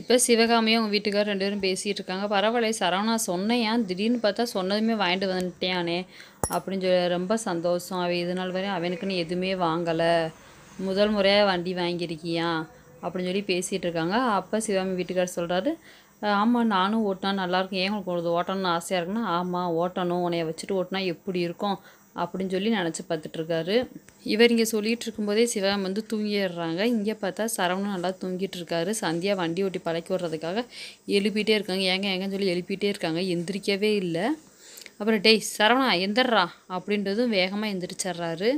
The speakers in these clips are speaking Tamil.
இப்போ சிவகாமியும் அவங்க வீட்டுக்கார் ரெண்டு பேரும் பேசிகிட்டு இருக்காங்க பரவாயில்ல சரவணா சொன்னேன் திடீர்னு பார்த்தா சொன்னதுமே வாங்கிட்டு வந்துட்டேனே அப்படின்னு சொல்லி ரொம்ப சந்தோஷம் அவன் இது நாள் வரையும் அவனுக்குன்னு எதுவுமே வாங்கலை முதல் முறையாக வண்டி வாங்கியிருக்கியா அப்படின்னு சொல்லி பேசிகிட்டு இருக்காங்க அப்போ சிவகாமி வீட்டுக்கார் சொல்கிறாரு ஆமாம் நானும் ஓட்டினா நல்லாயிருக்கும் ஏன் உங்களுக்கு ஓட்டணும்னு ஆசையாக இருக்குன்னா ஆமாம் ஓட்டணும் உன்னைய வச்சுட்டு ஓட்டினா எப்படி இருக்கும் அப்படின்னு சொல்லி நினச்சி பார்த்துட்ருக்காரு இவர் இங்கே சொல்லிகிட்டு இருக்கும்போதே சிவகாம் வந்து தூங்கிடுறாங்க இங்கே பார்த்தா சரவணும் நல்லா தூங்கிட்டு இருக்காரு சந்தியா வண்டி ஓட்டி பழக்கி விடுறதுக்காக எழுப்பிட்டே இருக்காங்க ஏங்க ஏங்கன்னு சொல்லி எழுப்பிட்டே இருக்காங்க எந்திரிக்கவே இல்லை அப்புறம் டேய் சரவணா எந்திரா அப்படின்றதும் வேகமாக எந்திரிச்சிட்றாரு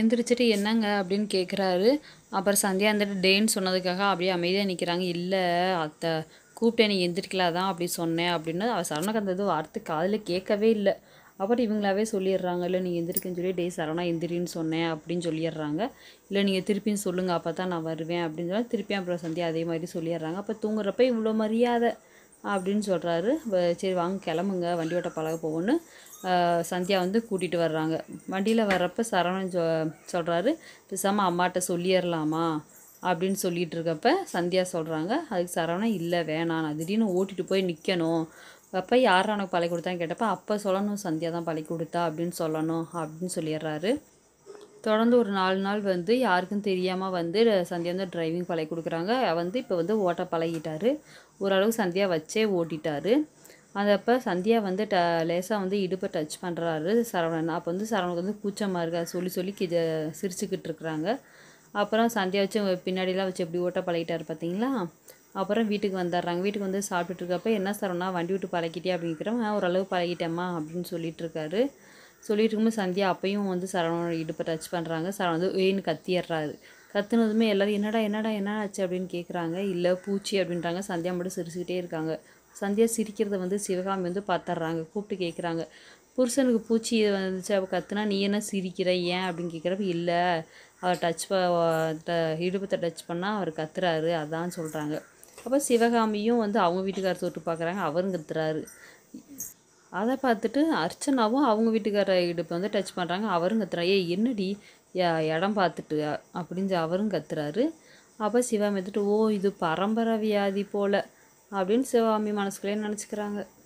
எந்திரிச்சிட்டு என்னங்க அப்படின்னு கேட்குறாரு அப்புறம் சந்தியா இருந்துட்டு டேன்னு சொன்னதுக்காக அப்படியே அமைதியாக நிற்கிறாங்க இல்லை அத்தை கூப்பிட்டே நீ எந்திரிக்கலாதான் அப்படி சொன்னேன் அப்படின்னு அவள் அந்த இது வார்த்தை காதில் கேட்கவே இல்லை அப்புறம் இவங்களாவே சொல்லிடுறாங்க இல்லை நீங்கள் எந்திரிக்கன்னு சொல்லி டே சரணா எந்திரின்னு சொன்னேன் அப்படின்னு சொல்லிடுறாங்க இல்லை நீங்கள் திருப்பியும் சொல்லுங்கள் அப்போ தான் நான் வருவேன் அப்படின்னு சொன்னால் திருப்பியும் அப்புறம் சந்தியா அதே மாதிரி சொல்லிடுறாங்க அப்போ தூங்குறப்ப இவ்வளோ மரியாதை அப்படின்னு சொல்கிறாரு சரி வாங்க கிளம்புங்க வண்டி ஓட்ட பழக போகணும்னு சந்தியா வந்து கூட்டிகிட்டு வர்றாங்க வண்டியில் வர்றப்ப சரவணன் சொ சொல்கிறாரு பேசாமல் அம்மாட்ட சொல்லிடலாமா அப்படின்னு சொல்லிகிட்டு இருக்கப்ப சந்தியா சொல்கிறாங்க அதுக்கு சரவணன் இல்லை வேணாம் நான் திடீர்னு ஓட்டிகிட்டு போய் நிற்கணும் அப்போ யார் அவனுக்கு பழகி கொடுத்தான்னு கேட்டப்போ அப்போ சொல்லணும் சந்தியா தான் பழகி கொடுத்தா அப்படின்னு சொல்லணும் அப்படின்னு சொல்லிடுறாரு தொடர்ந்து ஒரு நாலு நாள் வந்து யாருக்கும் தெரியாமல் வந்து சந்தியா வந்து டிரைவிங் பழகி கொடுக்குறாங்க வந்து இப்போ வந்து ஓட்ட பழகிட்டாரு ஓரளவுக்கு சந்தியா வச்சே ஓட்டிட்டாரு அதப்போ சந்தியா வந்து ட லேசாக வந்து இடுப்பை டச் பண்ணுறாரு சரவணன் அப்போ வந்து சரவணுக்கு வந்து கூச்சமாக இருக்கா சொல்லி சொல்லி கி சிரிச்சுக்கிட்டு இருக்கிறாங்க அப்புறம் சந்தியா வச்சு பின்னாடிலாம் வச்சு எப்படி ஓட்ட பழகிட்டார் பார்த்தீங்களா அப்புறம் வீட்டுக்கு வந்துடுறாங்க வீட்டுக்கு வந்து சாப்பிட்டுட்டு என்ன சார்னா வண்டி விட்டு பழகிட்டே அப்படிங்கிறவங்க ஓரளவு பழகிட்டேம்மா அப்படின்னு சொல்லிட்டு இருக்காரு சொல்லிட்டு இருக்கும்போது சந்தியா அப்பையும் வந்து சரவணம் இடுப்பை டச் பண்ணுறாங்க சரவண வந்து ஏன்னு கத்திடுறாரு கத்துனதுமே எல்லோரும் என்னடா என்னடா என்ன ஆச்சு அப்படின்னு கேட்குறாங்க இல்லை பூச்சி அப்படின்றாங்க சந்தியா மட்டும் சிரிச்சுக்கிட்டே இருக்காங்க சந்தியா சிரிக்கிறத வந்து சிவகாமி வந்து பார்த்துட்றாங்க கூப்பிட்டு கேட்குறாங்க புருஷனுக்கு பூச்சி வந்துச்சு அப்போ கத்துனா நீ என்ன சிரிக்கிற ஏன் அப்படின்னு கேட்குறப்ப இல்லை அவர் டச் இடுப்பத்தை டச் பண்ணால் அவர் கத்துறாரு அதான் சொல்கிறாங்க அப்போ சிவகாமியும் வந்து அவங்க வீட்டுக்காரர் தொட்டு பார்க்குறாங்க அவரும் கத்துறாரு அதை பார்த்துட்டு அர்ச்சனாவும் அவங்க வீட்டுக்கார இடுப்பை வந்து டச் பண்ணுறாங்க அவரும் கத்துறாங்க ஏ என்னடி இடம் பார்த்துட்டு அப்படின்னு அவரும் கத்துறாரு அப்போ சிவாமி எடுத்துட்டு ஓ இது பரம்பரை வியாதி போல் அப்படின்னு சிவாமி மனசுக்குள்ளே நினச்சிக்கிறாங்க